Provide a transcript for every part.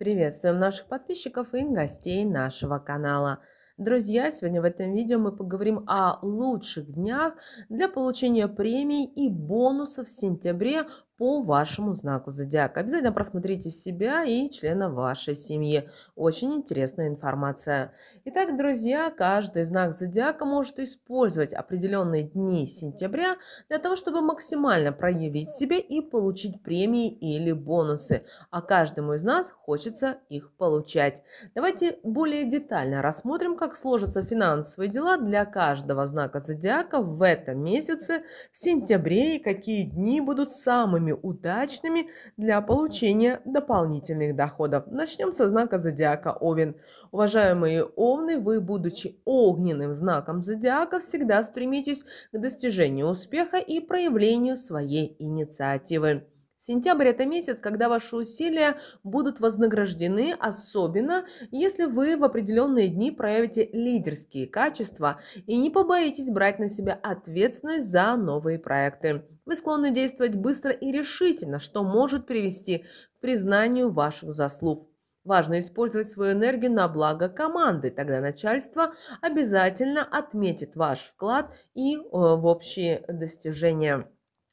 Приветствуем наших подписчиков и гостей нашего канала. Друзья, сегодня в этом видео мы поговорим о лучших днях для получения премий и бонусов в сентябре по вашему знаку зодиака. Обязательно просмотрите себя и члена вашей семьи. Очень интересная информация. Итак, друзья, каждый знак зодиака может использовать определенные дни сентября для того, чтобы максимально проявить себя и получить премии или бонусы. А каждому из нас хочется их получать. Давайте более детально рассмотрим, как сложатся финансовые дела для каждого знака зодиака в этом месяце, в сентябре, и какие дни будут самыми самыми удачными для получения дополнительных доходов. Начнем со знака зодиака Овен. Уважаемые Овны, вы, будучи огненным знаком зодиака, всегда стремитесь к достижению успеха и проявлению своей инициативы. Сентябрь – это месяц, когда ваши усилия будут вознаграждены, особенно если вы в определенные дни проявите лидерские качества и не побоитесь брать на себя ответственность за новые проекты. Вы склонны действовать быстро и решительно, что может привести к признанию ваших заслуг. Важно использовать свою энергию на благо команды, тогда начальство обязательно отметит ваш вклад и э, в общие достижения.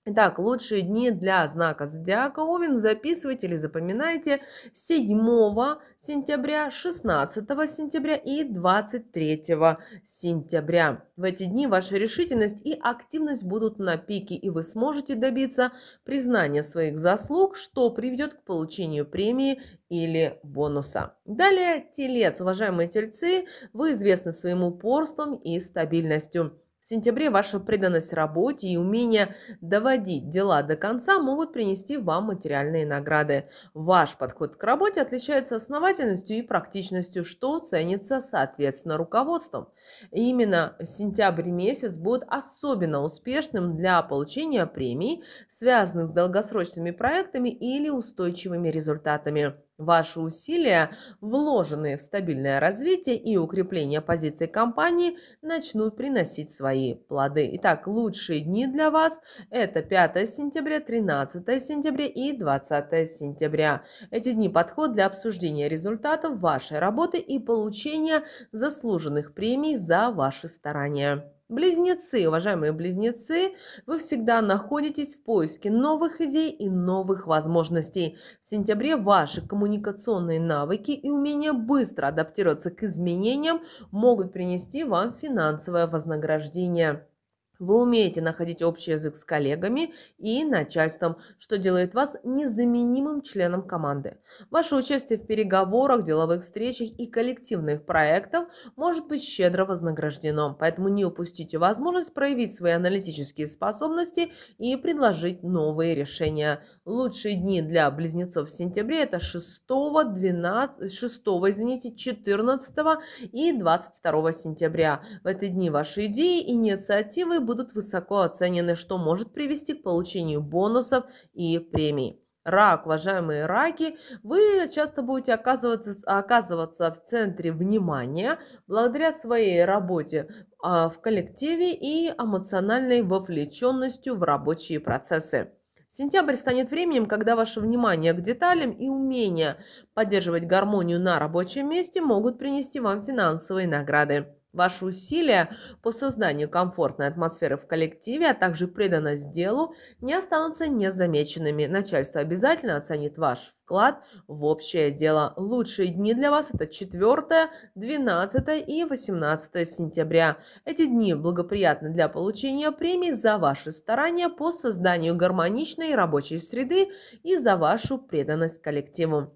Итак, лучшие дни для знака зодиака Овен записывайте или запоминайте 7 сентября, 16 сентября и 23 сентября. В эти дни ваша решительность и активность будут на пике, и вы сможете добиться признания своих заслуг, что приведет к получению премии или бонуса. Далее телец. Уважаемые тельцы, вы известны своим упорством и стабильностью. В сентябре ваша преданность работе и умение доводить дела до конца могут принести вам материальные награды. Ваш подход к работе отличается основательностью и практичностью, что ценится соответственно руководством. И именно сентябрь месяц будет особенно успешным для получения премий, связанных с долгосрочными проектами или устойчивыми результатами. Ваши усилия, вложенные в стабильное развитие и укрепление позиций компании, начнут приносить свои плоды. Итак, лучшие дни для вас – это 5 сентября, 13 сентября и 20 сентября. Эти дни – подход для обсуждения результатов вашей работы и получения заслуженных премий за ваши старания. Близнецы, уважаемые близнецы, вы всегда находитесь в поиске новых идей и новых возможностей. В сентябре ваши коммуникационные навыки и умение быстро адаптироваться к изменениям могут принести вам финансовое вознаграждение. Вы умеете находить общий язык с коллегами и начальством, что делает вас незаменимым членом команды. Ваше участие в переговорах, деловых встречах и коллективных проектах может быть щедро вознаграждено, поэтому не упустите возможность проявить свои аналитические способности и предложить новые решения. Лучшие дни для близнецов в сентябре – это 6, 12, 6 извините, 14 и 22 сентября. В эти дни ваши идеи и инициативы будут высоко оценены, что может привести к получению бонусов и премий. Рак, уважаемые раки, вы часто будете оказываться, оказываться в центре внимания благодаря своей работе а, в коллективе и эмоциональной вовлеченностью в рабочие процессы. Сентябрь станет временем, когда ваше внимание к деталям и умение поддерживать гармонию на рабочем месте могут принести вам финансовые награды. Ваши усилия по созданию комфортной атмосферы в коллективе, а также преданность делу не останутся незамеченными. Начальство обязательно оценит ваш вклад в общее дело. Лучшие дни для вас это 4, 12 и 18 сентября. Эти дни благоприятны для получения премий за ваши старания по созданию гармоничной рабочей среды и за вашу преданность коллективу.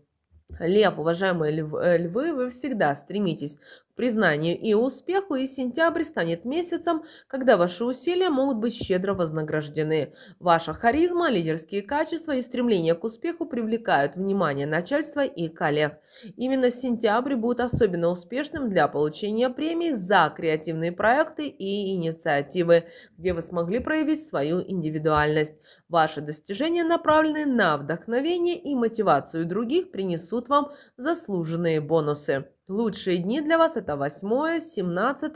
Лев, уважаемые э, львы, вы всегда стремитесь признанию и успеху, и сентябрь станет месяцем, когда ваши усилия могут быть щедро вознаграждены. Ваша харизма, лидерские качества и стремление к успеху привлекают внимание начальства и коллег. Именно сентябрь будет особенно успешным для получения премий за креативные проекты и инициативы, где вы смогли проявить свою индивидуальность. Ваши достижения направлены на вдохновение и мотивацию других принесут вам заслуженные бонусы. Лучшие дни для вас это 8, 17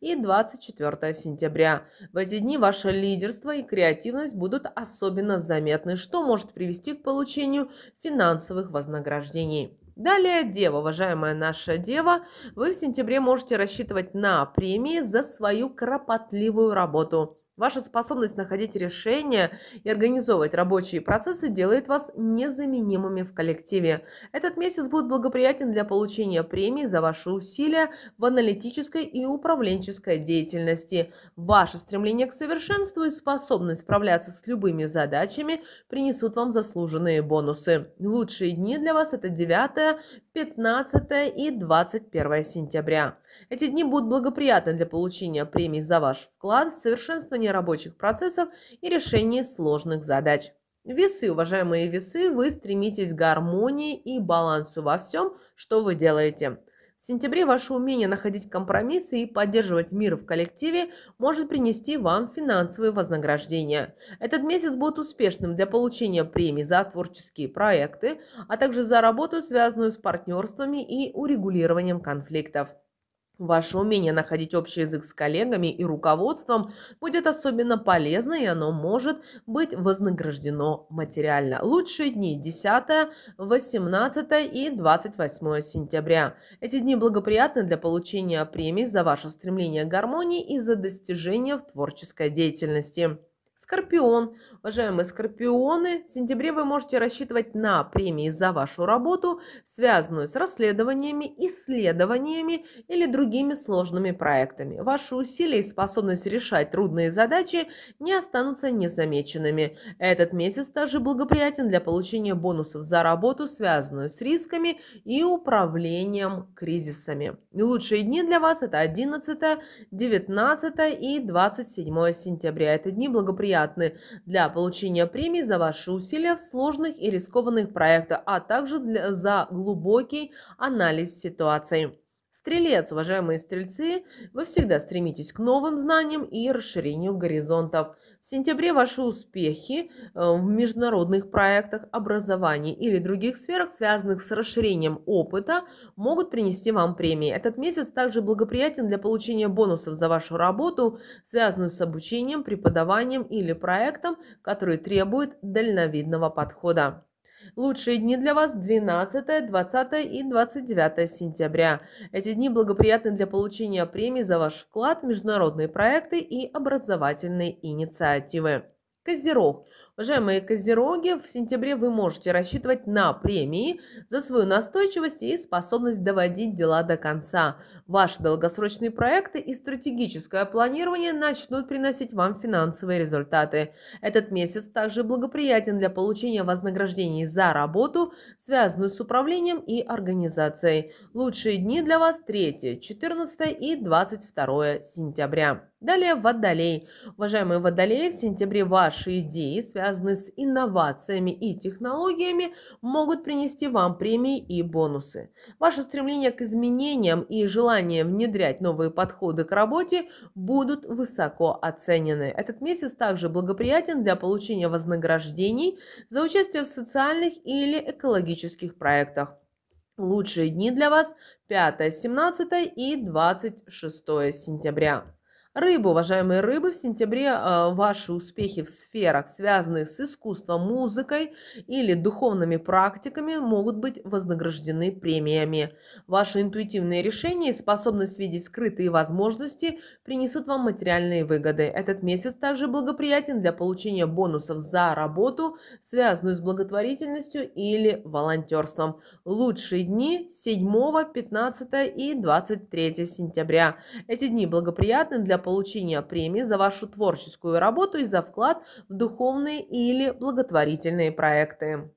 и 24 сентября. В эти дни ваше лидерство и креативность будут особенно заметны, что может привести к получению финансовых вознаграждений. Далее, Дева, уважаемая наша Дева, вы в сентябре можете рассчитывать на премии за свою кропотливую работу. Ваша способность находить решения и организовывать рабочие процессы делает вас незаменимыми в коллективе. Этот месяц будет благоприятен для получения премий за ваши усилия в аналитической и управленческой деятельности. Ваше стремление к совершенству и способность справляться с любыми задачами принесут вам заслуженные бонусы. Лучшие дни для вас это 9, 15 и 21 сентября. Эти дни будут благоприятны для получения премий за ваш вклад в совершенствование рабочих процессов и решение сложных задач. Весы, уважаемые весы, вы стремитесь к гармонии и балансу во всем, что вы делаете. В сентябре ваше умение находить компромиссы и поддерживать мир в коллективе может принести вам финансовые вознаграждения. Этот месяц будет успешным для получения премий за творческие проекты, а также за работу, связанную с партнерствами и урегулированием конфликтов. Ваше умение находить общий язык с коллегами и руководством будет особенно полезно, и оно может быть вознаграждено материально. Лучшие дни 10, 18 и 28 сентября. Эти дни благоприятны для получения премий за ваше стремление к гармонии и за достижения в творческой деятельности. Скорпион. Уважаемые скорпионы, в сентябре вы можете рассчитывать на премии за вашу работу, связанную с расследованиями, исследованиями или другими сложными проектами. Ваши усилия и способность решать трудные задачи не останутся незамеченными. Этот месяц также благоприятен для получения бонусов за работу, связанную с рисками и управлением кризисами. И лучшие дни для вас это 11, 19 и 27 сентября. Это дни благоприятные благоприятны для получения премий за ваши усилия в сложных и рискованных проектах, а также для, за глубокий анализ ситуации. Стрелец, уважаемые стрельцы, вы всегда стремитесь к новым знаниям и расширению горизонтов. В сентябре ваши успехи э, в международных проектах, образовании или других сферах, связанных с расширением опыта, могут принести вам премии. Этот месяц также благоприятен для получения бонусов за вашу работу, связанную с обучением, преподаванием или проектом, который требует дальновидного подхода. Лучшие дни для вас 12, 20 и 29 сентября. Эти дни благоприятны для получения премии за ваш вклад в международные проекты и образовательные инициативы. Козерог. Уважаемые козероги, в сентябре вы можете рассчитывать на премии за свою настойчивость и способность доводить дела до конца. Ваши долгосрочные проекты и стратегическое планирование начнут приносить вам финансовые результаты. Этот месяц также благоприятен для получения вознаграждений за работу, связанную с управлением и организацией. Лучшие дни для вас 3, 14 и 22 сентября. Далее водолей. Уважаемые водолеи, в сентябре ваши идеи связаны связанные с инновациями и технологиями, могут принести вам премии и бонусы. Ваше стремление к изменениям и желание внедрять новые подходы к работе будут высоко оценены. Этот месяц также благоприятен для получения вознаграждений за участие в социальных или экологических проектах. Лучшие дни для вас 5, 17 и 26 сентября. Рыбы, уважаемые рыбы, в сентябре э, ваши успехи в сферах, связанных с искусством, музыкой или духовными практиками, могут быть вознаграждены премиями. Ваши интуитивные решения и способность видеть скрытые возможности принесут вам материальные выгоды. Этот месяц также благоприятен для получения бонусов за работу, связанную с благотворительностью или волонтерством. Лучшие дни 7, 15 и 23 сентября. Эти дни благоприятны для получения премии за вашу творческую работу и за вклад в духовные или благотворительные проекты.